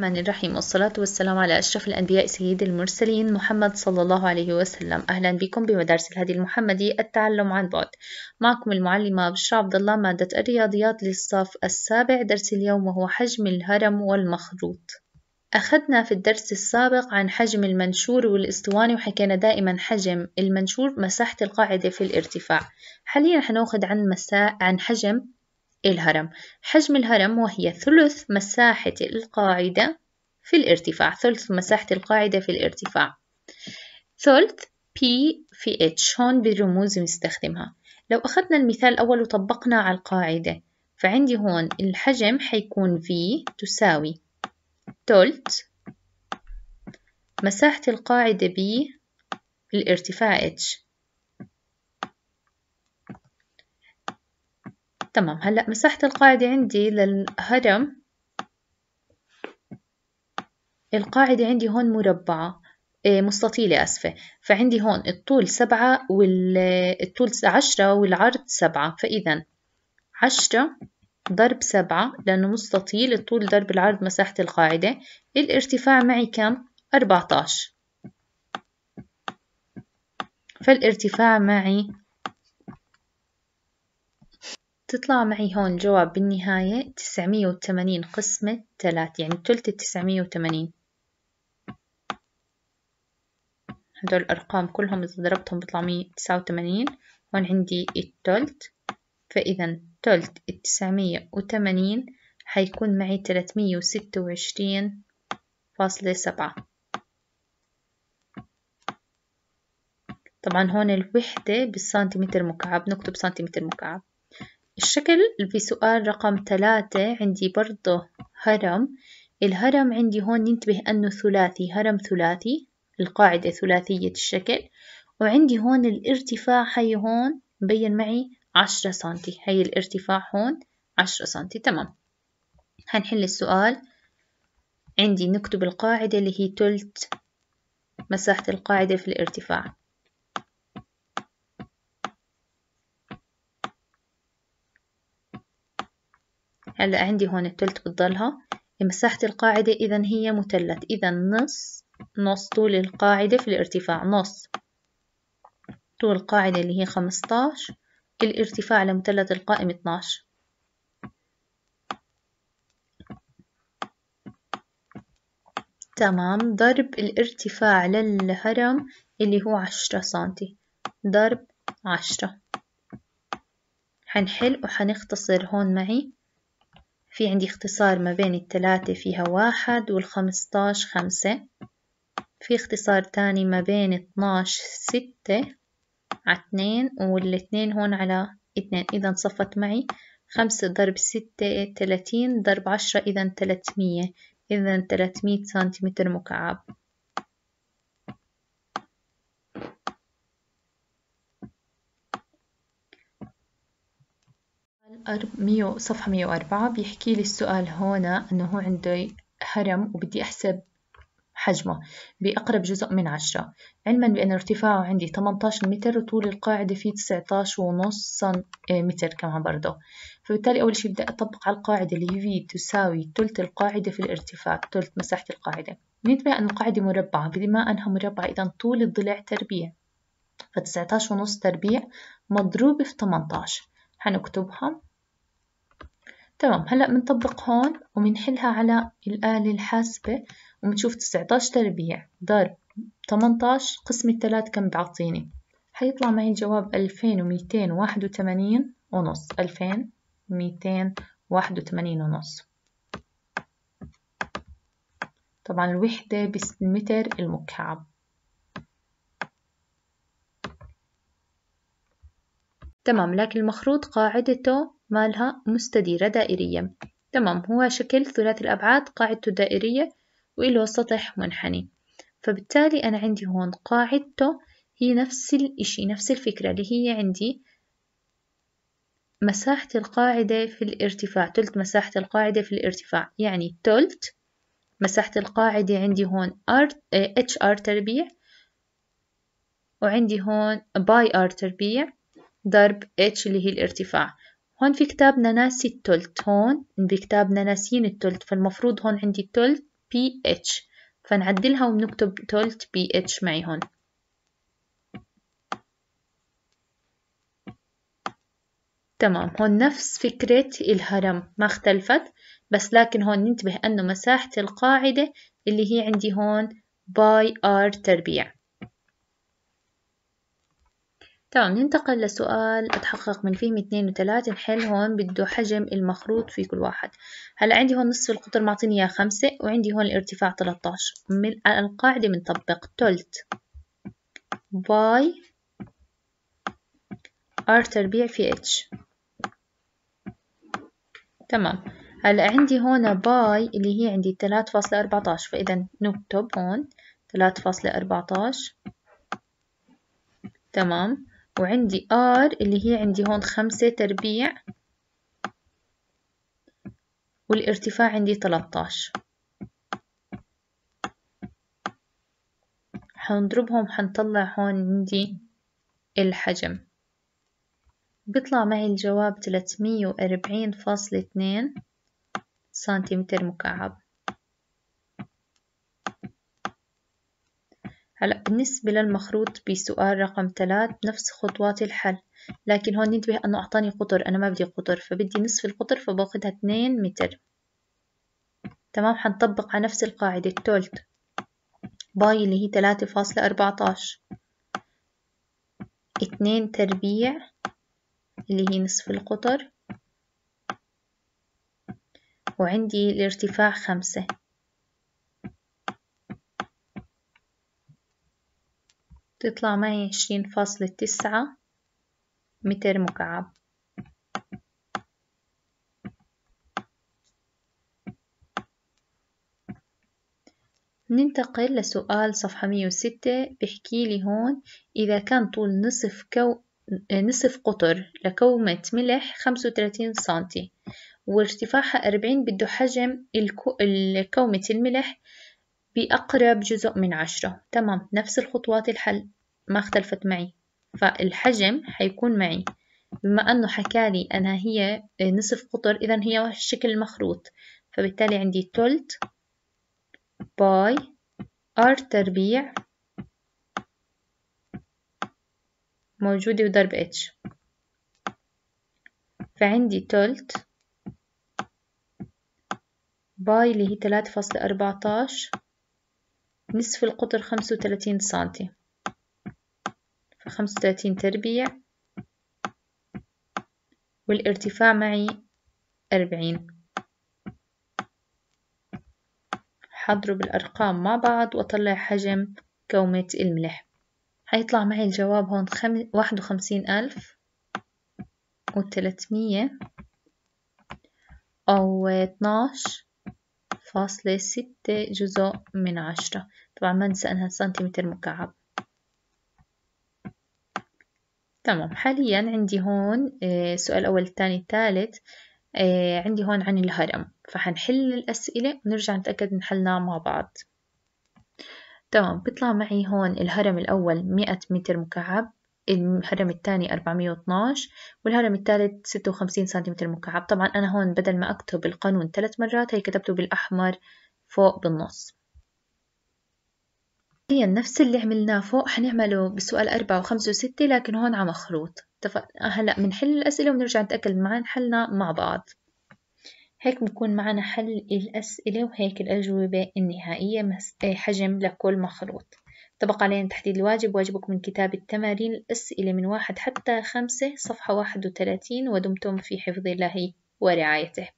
الرحمن الرحيم والصلاة والسلام على أشرف الأنبياء سيد المرسلين محمد صلى الله عليه وسلم أهلا بكم بمدارس الهدي المحمدي التعلم عن بعد معكم المعلمة بشرى عبد الله مادة الرياضيات للصف السابع درس اليوم وهو حجم الهرم والمخروط أخذنا في الدرس السابق عن حجم المنشور والاسطواني وحكينا دائما حجم المنشور مساحة القاعدة في الارتفاع حاليا حنأخذ عن مساء عن حجم الهرم حجم الهرم وهي ثلث مساحة القاعدة في الارتفاع ثلث مساحة القاعدة في الارتفاع ثلث P في H هون بالرموز بنستخدمها لو أخذنا المثال الأول وطبقنا على القاعدة فعندي هون الحجم حيكون V تساوي ثلث مساحة القاعدة B الارتفاع H تمام هلأ مساحة القاعدة عندي للهرم القاعدة عندي هون مربعة إيه، مستطيلة أسفة فعندي هون الطول سبعة والطول عشرة والعرض سبعة فإذا عشرة ضرب سبعة لأنه مستطيل الطول ضرب العرض مساحة القاعدة الارتفاع معي كم؟ أربعتاش فالارتفاع معي تطلع معي هون جواب بالنهاية تسعمية وتمانين قسمة تلات يعني تلت التسعمية وتمانين هدول الأرقام كلهم إذا ضربتهم بيطلع مية تسعة وتمانين هون عندي التلت فإذا تلت التسعمية وتمانين حيكون معي تلاتمية وستة وعشرين فاصلة سبعة طبعا هون الوحدة بالسنتيمتر مكعب نكتب سنتيمتر مكعب الشكل في سؤال رقم ثلاثة عندي برضه هرم الهرم عندي هون ننتبه أنه ثلاثي هرم ثلاثي القاعدة ثلاثية الشكل وعندي هون الارتفاع هي هون مبين معي عشرة سنتي هي الارتفاع هون عشرة سنتي تمام هنحل السؤال عندي نكتب القاعدة اللي هي تلت مساحة القاعدة في الارتفاع هلا عندي هون التلت بتضلها مساحة القاعدة إذا هي مثلث إذا نص نص طول القاعدة في الارتفاع نص طول القاعدة اللي هي خمستاش الارتفاع لمثلث القائم اتناش تمام ضرب الارتفاع للهرم اللي هو عشرة سنتي ضرب عشرة حنحل وحنختصر هون معي في عندي اختصار ما بين الثلاثة فيها واحد والخمستاش خمسة في اختصار تاني ما بين اتناش ستة على اتنين والاتنين هون على اتنين إذا صفت معي خمسة ضرب ستة تلاتين ضرب عشرة إذا تلاتمية إذا تلاتمية سنتيمتر مكعب مية صفحة 104 بيحكي لي السؤال هنا أنه هو عندي هرم وبدي أحسب حجمه بأقرب جزء من عشرة علما بأن ارتفاعه عندي 18 متر وطول القاعدة فيه 19 ونص متر كمان برضه فبالتالي أول شي بدي أطبق على القاعدة اللي هي تساوي ثلث القاعدة في الارتفاع ثلث مساحة القاعدة نتبع أن القاعدة مربعة بما أنها مربعة إذا طول الضلع تربيع ف ونص تربيع مضروب في 18 هنكتبها تمام هلأ بنطبق هون وبنحلها على الآلة الحاسبة وبنشوف 19 تربيع ضرب 18 قسم الثلاث كم بعطيني حيطلع معي الجواب 2281 ونص 2281 ونص طبعا الوحدة بالمتر المكعب تمام لكن المخروط قاعدته مالها مستديرة دائرية تمام هو شكل ثلاثي الأبعاد قاعدته دائرية وإله سطح منحني فبالتالي أنا عندي هون قاعدته هي نفس الإشي نفس الفكرة اللي هي عندي مساحة القاعدة في الارتفاع تلت مساحة القاعدة في الارتفاع يعني تلت مساحة القاعدة عندي هون R اه, HR تربيع وعندي هون باي R تربيع ضرب h اللي هي الارتفاع هون في كتابنا ناسي التلت هون في كتابنا ناسيين التلت فالمفروض هون عندي التلت pH فنعدلها وبنكتب تلت pH معي هون تمام هون نفس فكرة الهرم ما اختلفت بس لكن هون ننتبه أنه مساحة القاعدة اللي هي عندي هون باي ار تربيع تمام ننتقل لسؤال أتحقق من فهم اثنين وثلاثة نحل هون بده حجم المخروط في كل واحد هلا عندي هون نصف القطر معطيني إياه خمسة وعندي هون الارتفاع 13 من القاعدة بنطبق تلت باي ار تربيع في اتش تمام هلا عندي هون باي اللي هي عندي 3.14 فإذا نكتب هون 3.14 تمام وعندي R اللي هي عندي هون خمسة تربيع والارتفاع عندي 13 حنضربهم حنطلع هون عندي الحجم بيطلع معي الجواب 340.2 سنتيمتر مكعب هلأ بالنسبة للمخروط بسؤال رقم ثلاث نفس خطوات الحل لكن هون ننتبه أنه أعطاني قطر أنا ما بدي قطر فبدي نصف القطر فباخدها 2 متر تمام حنطبق على نفس القاعدة التولت باي اللي هي تلاتة فاصلة أربعتاش اتنين تربيع اللي هي نصف القطر وعندي الارتفاع خمسة تطلع معي عشرين فاصلة تسعة متر مكعب ننتقل لسؤال صفحة 106 بحكي لي هون إذا كان طول نصف كو... نصف قطر لكومة ملح 35 سنتي وارتفاعها 40 بده حجم الكو... كومة الملح بأقرب جزء من عشرة تمام نفس الخطوات الحل ما اختلفت معي فالحجم حيكون معي بما أنه حكالي أنا هي نصف قطر إذا هي شكل مخروط فبالتالي عندي تلت باي ار تربيع موجودة وضرب اتش فعندي تلت باي اللي هي تلاتة فاصلة أربعتاش نصف القطر خمسة وثلاثين سنتي فخمسة وثلاثين تربيع والارتفاع معي أربعين حضرب الأرقام مع بعض وأطلع حجم كومة الملح حيطلع معي الجواب هون خم... واحد وخمسين ألف وثلاثمية أو اتناش فاصلة ستة جزء من عشرة طبعا ما ننسى أنها سنتيمتر مكعب تمام حاليا عندي هون آه، سؤال اول تاني تالت آه، عندي هون عن الهرم فحنحل الأسئلة ونرجع نتأكد إن حلنا مع بعض تمام بيطلع معي هون الهرم الأول مئة متر مكعب الهرم الثاني 412 والهرم الثالث 56 سنتيمتر مكعب طبعا أنا هون بدل ما أكتب القانون ثلاث مرات هي كتبته بالأحمر فوق بالنص هي نفس اللي عملناه فوق حنعمله و أربعة وخمسة وستة لكن هون على مخروط آه، هلا بنحل الأسئلة وبنرجع نتأكد معان حلنا مع بعض هيك بكون معنا حل الأسئلة وهيك الأجوبة النهائية إيه، حجم لكل مخروط طبق علينا تحديد الواجب واجبك من كتاب التمارين الأسئلة من واحد حتى خمسة صفحة واحد وثلاثين ودمتم في حفظ الله ورعايته